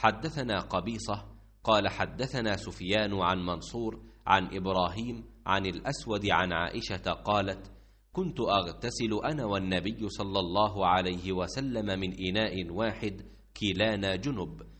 حدثنا قبيصة قال حدثنا سفيان عن منصور عن إبراهيم عن الأسود عن عائشة قالت كنت أغتسل أنا والنبي صلى الله عليه وسلم من إناء واحد كلانا جنب